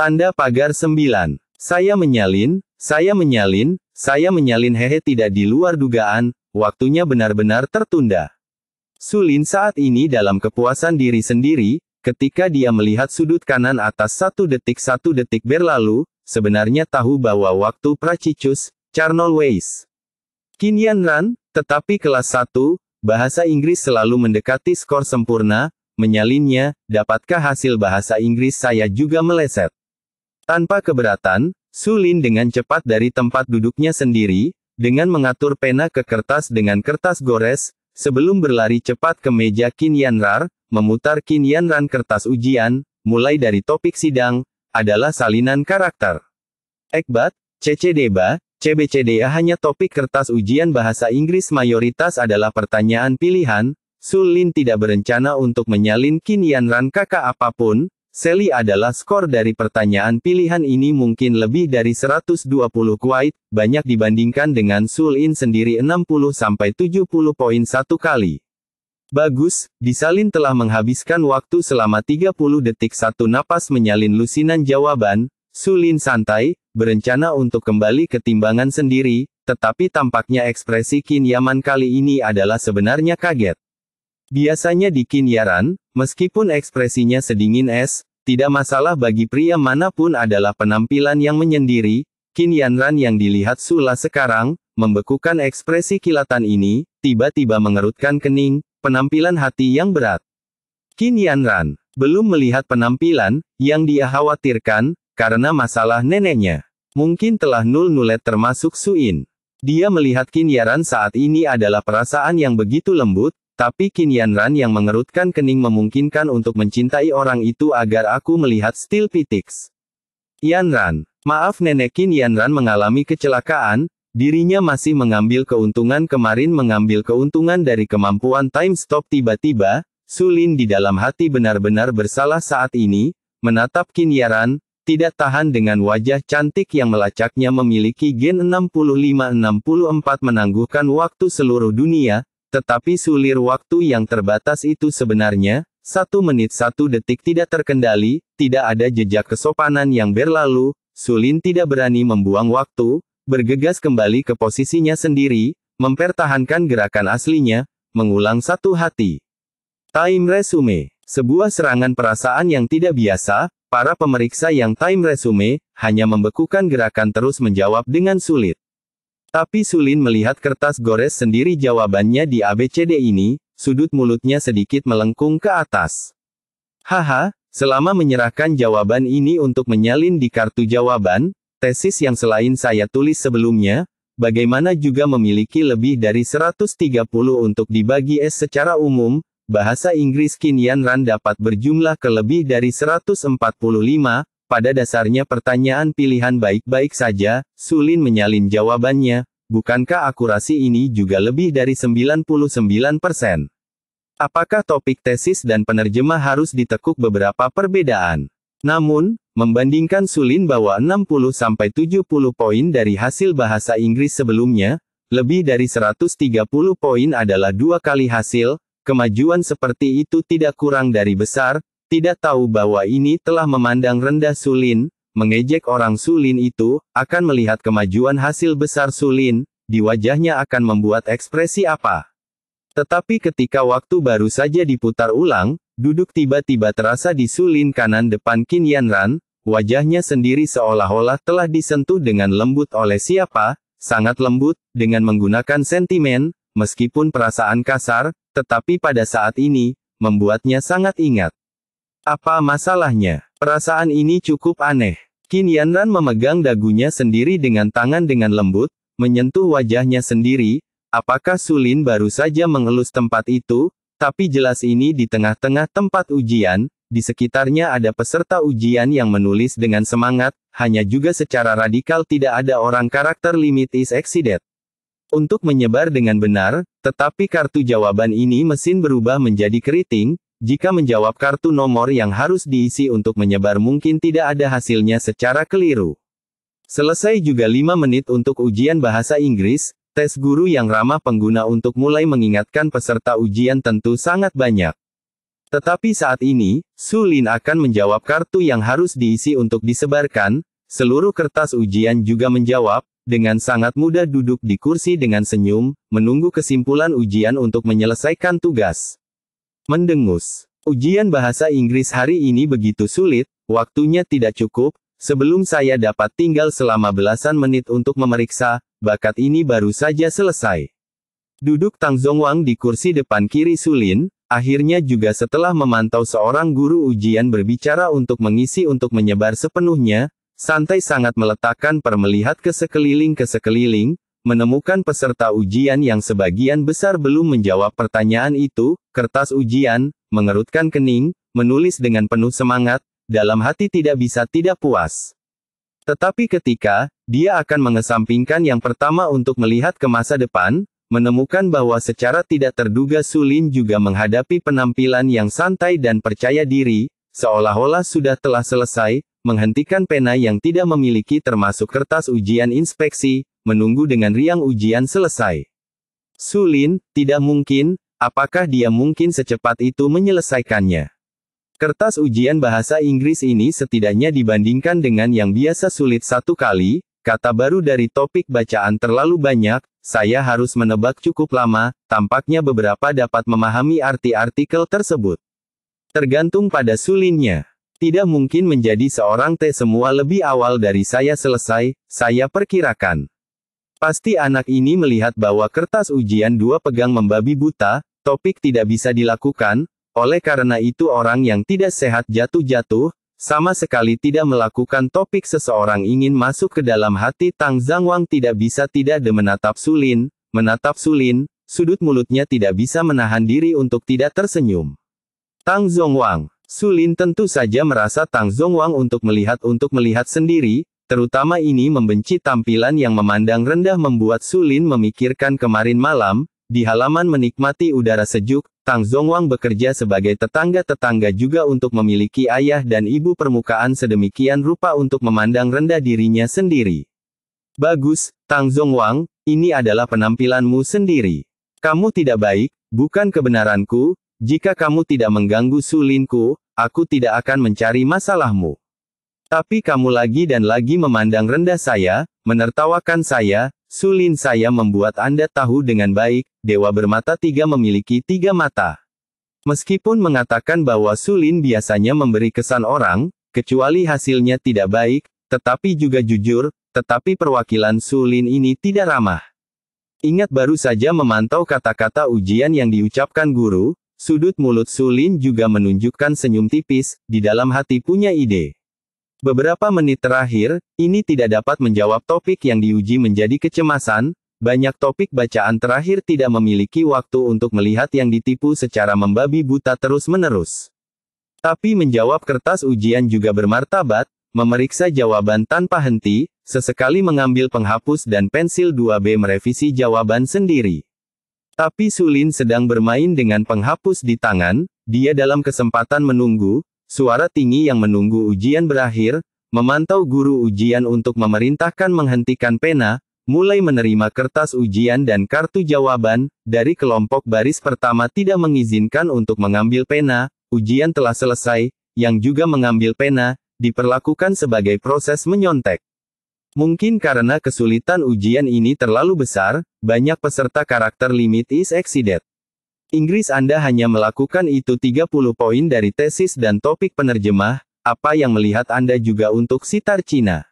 Tanda pagar sembilan. Saya menyalin, saya menyalin, saya menyalin hehe tidak di luar dugaan, waktunya benar-benar tertunda. Sulin saat ini dalam kepuasan diri sendiri, ketika dia melihat sudut kanan atas satu detik satu detik berlalu, sebenarnya tahu bahwa waktu Pracicus, charnel ways. Kinian Ran, tetapi kelas 1, bahasa Inggris selalu mendekati skor sempurna, menyalinnya, dapatkah hasil bahasa Inggris saya juga meleset. Tanpa keberatan, Sulin dengan cepat dari tempat duduknya sendiri, dengan mengatur pena ke kertas dengan kertas gores, sebelum berlari cepat ke meja Rar, memutar Ran kertas ujian, mulai dari topik sidang, adalah salinan karakter. Ekbat, CCDBA, CBCDA hanya topik kertas ujian bahasa Inggris mayoritas adalah pertanyaan pilihan, Sulin tidak berencana untuk menyalin Ran kakak apapun, Seli adalah skor dari pertanyaan pilihan ini mungkin lebih dari 120 kuait, banyak dibandingkan dengan Sulin sendiri 60-70 poin satu kali. Bagus, Disalin telah menghabiskan waktu selama 30 detik satu napas menyalin lusinan jawaban, Sulin santai, berencana untuk kembali ke timbangan sendiri, tetapi tampaknya ekspresi Kin Yaman kali ini adalah sebenarnya kaget. Biasanya di Kinyaran, meskipun ekspresinya sedingin es, tidak masalah bagi pria manapun adalah penampilan yang menyendiri, Kinyanran yang dilihat Sula sekarang, membekukan ekspresi kilatan ini, tiba-tiba mengerutkan kening, penampilan hati yang berat. Kinyanran, belum melihat penampilan, yang dia khawatirkan, karena masalah neneknya. Mungkin telah nul nulet termasuk Suin. Dia melihat Kinyaran saat ini adalah perasaan yang begitu lembut, tapi Qin Ran yang mengerutkan kening memungkinkan untuk mencintai orang itu agar aku melihat Steel Pitix. Yanran, maaf nenek Qin Ran mengalami kecelakaan, dirinya masih mengambil keuntungan kemarin mengambil keuntungan dari kemampuan time stop tiba-tiba, Sulin di dalam hati benar-benar bersalah saat ini, menatap Qin Ran, tidak tahan dengan wajah cantik yang melacaknya memiliki gen 65-64 menangguhkan waktu seluruh dunia, tetapi sulir waktu yang terbatas itu sebenarnya, satu menit satu detik tidak terkendali, tidak ada jejak kesopanan yang berlalu, Sulin tidak berani membuang waktu, bergegas kembali ke posisinya sendiri, mempertahankan gerakan aslinya, mengulang satu hati. Time Resume Sebuah serangan perasaan yang tidak biasa, para pemeriksa yang time resume, hanya membekukan gerakan terus menjawab dengan sulit. Tapi Sulin melihat kertas gores sendiri jawabannya di ABCD ini, sudut mulutnya sedikit melengkung ke atas. Haha, selama menyerahkan jawaban ini untuk menyalin di kartu jawaban, tesis yang selain saya tulis sebelumnya, bagaimana juga memiliki lebih dari 130 untuk dibagi S secara umum, bahasa Inggris kinian RAN dapat berjumlah ke lebih dari 145, pada dasarnya pertanyaan pilihan baik-baik saja, Sulin menyalin jawabannya, bukankah akurasi ini juga lebih dari 99%? Apakah topik tesis dan penerjemah harus ditekuk beberapa perbedaan? Namun, membandingkan Sulin bahwa 60-70 poin dari hasil bahasa Inggris sebelumnya, lebih dari 130 poin adalah dua kali hasil, kemajuan seperti itu tidak kurang dari besar, tidak tahu bahwa ini telah memandang rendah Sulin, mengejek orang Sulin itu, akan melihat kemajuan hasil besar Sulin, di wajahnya akan membuat ekspresi apa. Tetapi ketika waktu baru saja diputar ulang, duduk tiba-tiba terasa di Sulin kanan depan Qin Yanran, wajahnya sendiri seolah-olah telah disentuh dengan lembut oleh siapa, sangat lembut, dengan menggunakan sentimen, meskipun perasaan kasar, tetapi pada saat ini, membuatnya sangat ingat. Apa masalahnya? Perasaan ini cukup aneh. Qin Yanran memegang dagunya sendiri dengan tangan dengan lembut, menyentuh wajahnya sendiri, apakah Sulin baru saja mengelus tempat itu, tapi jelas ini di tengah-tengah tempat ujian, di sekitarnya ada peserta ujian yang menulis dengan semangat, hanya juga secara radikal tidak ada orang karakter limit is exceeded. Untuk menyebar dengan benar, tetapi kartu jawaban ini mesin berubah menjadi keriting, jika menjawab kartu nomor yang harus diisi untuk menyebar mungkin tidak ada hasilnya secara keliru. Selesai juga 5 menit untuk ujian bahasa Inggris, tes guru yang ramah pengguna untuk mulai mengingatkan peserta ujian tentu sangat banyak. Tetapi saat ini, Sulin akan menjawab kartu yang harus diisi untuk disebarkan, seluruh kertas ujian juga menjawab, dengan sangat mudah duduk di kursi dengan senyum, menunggu kesimpulan ujian untuk menyelesaikan tugas. Mendengus. Ujian bahasa Inggris hari ini begitu sulit, waktunya tidak cukup, sebelum saya dapat tinggal selama belasan menit untuk memeriksa, bakat ini baru saja selesai. Duduk Tang Zongwang di kursi depan kiri Sulin, akhirnya juga setelah memantau seorang guru ujian berbicara untuk mengisi untuk menyebar sepenuhnya, santai sangat meletakkan per melihat ke sekeliling ke sekeliling, menemukan peserta ujian yang sebagian besar belum menjawab pertanyaan itu, kertas ujian, mengerutkan kening, menulis dengan penuh semangat, dalam hati tidak bisa tidak puas. Tetapi ketika, dia akan mengesampingkan yang pertama untuk melihat ke masa depan, menemukan bahwa secara tidak terduga Sulin juga menghadapi penampilan yang santai dan percaya diri, Seolah-olah sudah telah selesai, menghentikan pena yang tidak memiliki termasuk kertas ujian inspeksi, menunggu dengan riang ujian selesai. Sulin, tidak mungkin, apakah dia mungkin secepat itu menyelesaikannya? Kertas ujian bahasa Inggris ini setidaknya dibandingkan dengan yang biasa sulit satu kali, kata baru dari topik bacaan terlalu banyak, saya harus menebak cukup lama, tampaknya beberapa dapat memahami arti artikel tersebut. Tergantung pada sulinnya. Tidak mungkin menjadi seorang T semua lebih awal dari saya selesai, saya perkirakan. Pasti anak ini melihat bahwa kertas ujian dua pegang membabi buta, topik tidak bisa dilakukan, oleh karena itu orang yang tidak sehat jatuh-jatuh, sama sekali tidak melakukan topik seseorang ingin masuk ke dalam hati Tang Zhangwang tidak bisa tidak de menatap Sulin, menatap Sulin, sudut mulutnya tidak bisa menahan diri untuk tidak tersenyum. Tang Zongwang. Sulin tentu saja merasa Tang Zongwang untuk melihat untuk melihat sendiri, terutama ini membenci tampilan yang memandang rendah membuat Sulin memikirkan kemarin malam, di halaman menikmati udara sejuk, Tang Zongwang bekerja sebagai tetangga-tetangga juga untuk memiliki ayah dan ibu permukaan sedemikian rupa untuk memandang rendah dirinya sendiri. Bagus, Tang Zongwang, ini adalah penampilanmu sendiri. Kamu tidak baik, bukan kebenaranku, jika kamu tidak mengganggu sulinku, aku tidak akan mencari masalahmu. Tapi kamu lagi dan lagi memandang rendah saya, menertawakan saya, sulin saya membuat Anda tahu dengan baik, dewa bermata tiga memiliki tiga mata. Meskipun mengatakan bahwa sulin biasanya memberi kesan orang, kecuali hasilnya tidak baik, tetapi juga jujur, tetapi perwakilan sulin ini tidak ramah. Ingat baru saja memantau kata-kata ujian yang diucapkan guru, Sudut mulut Sulin juga menunjukkan senyum tipis, di dalam hati punya ide. Beberapa menit terakhir, ini tidak dapat menjawab topik yang diuji menjadi kecemasan, banyak topik bacaan terakhir tidak memiliki waktu untuk melihat yang ditipu secara membabi buta terus-menerus. Tapi menjawab kertas ujian juga bermartabat, memeriksa jawaban tanpa henti, sesekali mengambil penghapus dan pensil 2B merevisi jawaban sendiri. Tapi Sulin sedang bermain dengan penghapus di tangan, dia dalam kesempatan menunggu, suara tinggi yang menunggu ujian berakhir, memantau guru ujian untuk memerintahkan menghentikan pena, mulai menerima kertas ujian dan kartu jawaban, dari kelompok baris pertama tidak mengizinkan untuk mengambil pena, ujian telah selesai, yang juga mengambil pena, diperlakukan sebagai proses menyontek. Mungkin karena kesulitan ujian ini terlalu besar, banyak peserta karakter limit is exceeded. Inggris Anda hanya melakukan itu 30 poin dari tesis dan topik penerjemah, apa yang melihat Anda juga untuk sitar Cina.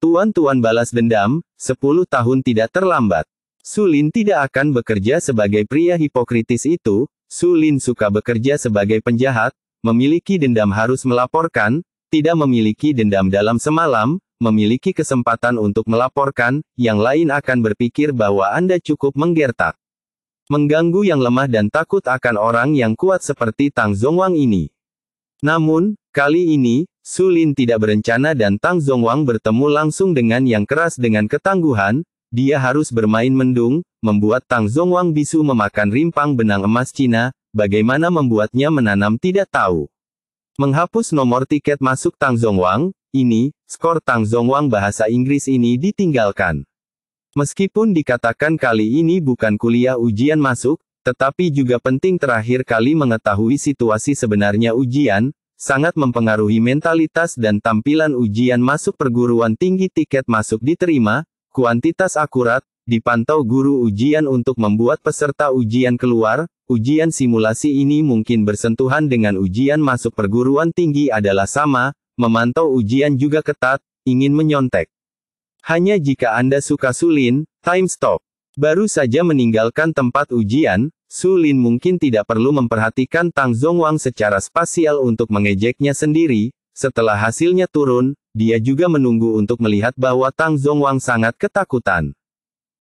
Tuan-tuan balas dendam, 10 tahun tidak terlambat. Sulin tidak akan bekerja sebagai pria hipokritis itu, Sulin suka bekerja sebagai penjahat, memiliki dendam harus melaporkan, tidak memiliki dendam dalam semalam, memiliki kesempatan untuk melaporkan, yang lain akan berpikir bahwa Anda cukup menggertak. Mengganggu yang lemah dan takut akan orang yang kuat seperti Tang Zongwang ini. Namun, kali ini, Su tidak berencana dan Tang Zongwang bertemu langsung dengan yang keras dengan ketangguhan, dia harus bermain mendung, membuat Tang Zongwang bisu memakan rimpang benang emas Cina, bagaimana membuatnya menanam tidak tahu. Menghapus nomor tiket masuk Tang Zongwang, ini, skor Tang Zhongwang bahasa Inggris ini ditinggalkan. Meskipun dikatakan kali ini bukan kuliah ujian masuk, tetapi juga penting terakhir kali mengetahui situasi sebenarnya ujian, sangat mempengaruhi mentalitas dan tampilan ujian masuk perguruan tinggi tiket masuk diterima, kuantitas akurat, dipantau guru ujian untuk membuat peserta ujian keluar, ujian simulasi ini mungkin bersentuhan dengan ujian masuk perguruan tinggi adalah sama, memantau ujian juga ketat, ingin menyontek. Hanya jika Anda suka Sulin, time stop. Baru saja meninggalkan tempat ujian, Sulin mungkin tidak perlu memperhatikan Tang Zongwang secara spasial untuk mengejeknya sendiri, setelah hasilnya turun, dia juga menunggu untuk melihat bahwa Tang Zongwang sangat ketakutan.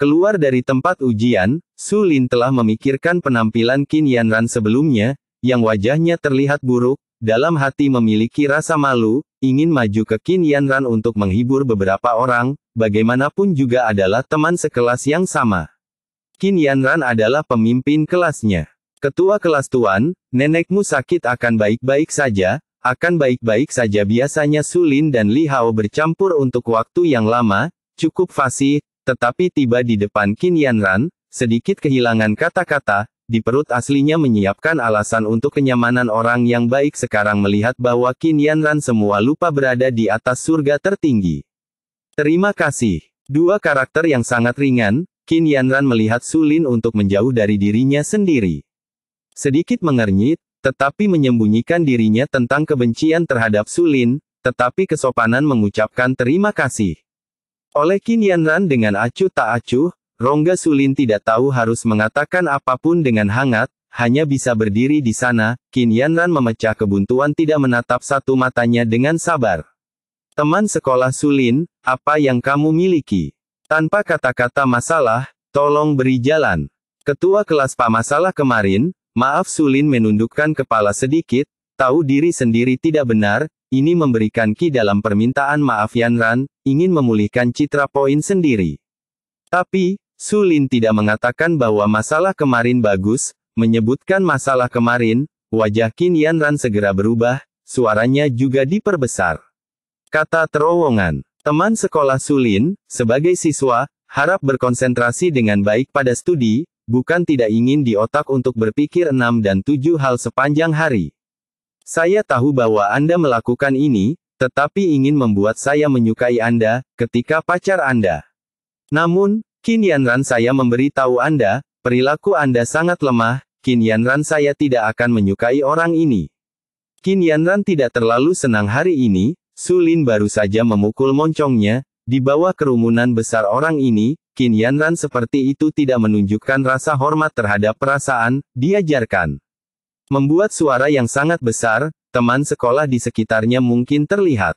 Keluar dari tempat ujian, Sulin telah memikirkan penampilan Qin Yanran sebelumnya, yang wajahnya terlihat buruk, dalam hati memiliki rasa malu, ingin maju ke Qin Yanran untuk menghibur beberapa orang, bagaimanapun juga adalah teman sekelas yang sama. Qin Yanran adalah pemimpin kelasnya. Ketua kelas tuan, nenekmu sakit akan baik-baik saja, akan baik-baik saja biasanya Sulin dan Li Hao bercampur untuk waktu yang lama, cukup fasih, tetapi tiba di depan Qin Yanran, sedikit kehilangan kata-kata, di perut aslinya menyiapkan alasan untuk kenyamanan orang yang baik sekarang melihat bahwa Qin Yanran semua lupa berada di atas surga tertinggi. Terima kasih. Dua karakter yang sangat ringan, Qin Yanran melihat Sulin untuk menjauh dari dirinya sendiri. Sedikit mengernyit, tetapi menyembunyikan dirinya tentang kebencian terhadap Sulin, tetapi kesopanan mengucapkan terima kasih. Oleh Qin Yanran dengan acuh tak acuh, Rongga Sulin tidak tahu harus mengatakan apapun dengan hangat, hanya bisa berdiri di sana, Qin Yanran memecah kebuntuan tidak menatap satu matanya dengan sabar. Teman sekolah Sulin, apa yang kamu miliki? Tanpa kata-kata masalah, tolong beri jalan. Ketua kelas Pak Masalah kemarin, maaf Sulin menundukkan kepala sedikit, tahu diri sendiri tidak benar, ini memberikan Ki dalam permintaan maaf Yanran, ingin memulihkan citra poin sendiri. Tapi, Sulin tidak mengatakan bahwa masalah kemarin bagus, menyebutkan masalah kemarin, wajah Qin Yanran segera berubah, suaranya juga diperbesar. Kata terowongan, teman sekolah Sulin, sebagai siswa, harap berkonsentrasi dengan baik pada studi, bukan tidak ingin di otak untuk berpikir enam dan tujuh hal sepanjang hari. Saya tahu bahwa Anda melakukan ini, tetapi ingin membuat saya menyukai Anda, ketika pacar Anda. Namun, Qin Ran saya memberi tahu Anda, perilaku Anda sangat lemah, Qin Ran saya tidak akan menyukai orang ini. Qin Ran tidak terlalu senang hari ini, Sulin baru saja memukul moncongnya, di bawah kerumunan besar orang ini, Qin Ran seperti itu tidak menunjukkan rasa hormat terhadap perasaan, diajarkan. Membuat suara yang sangat besar, teman sekolah di sekitarnya mungkin terlihat.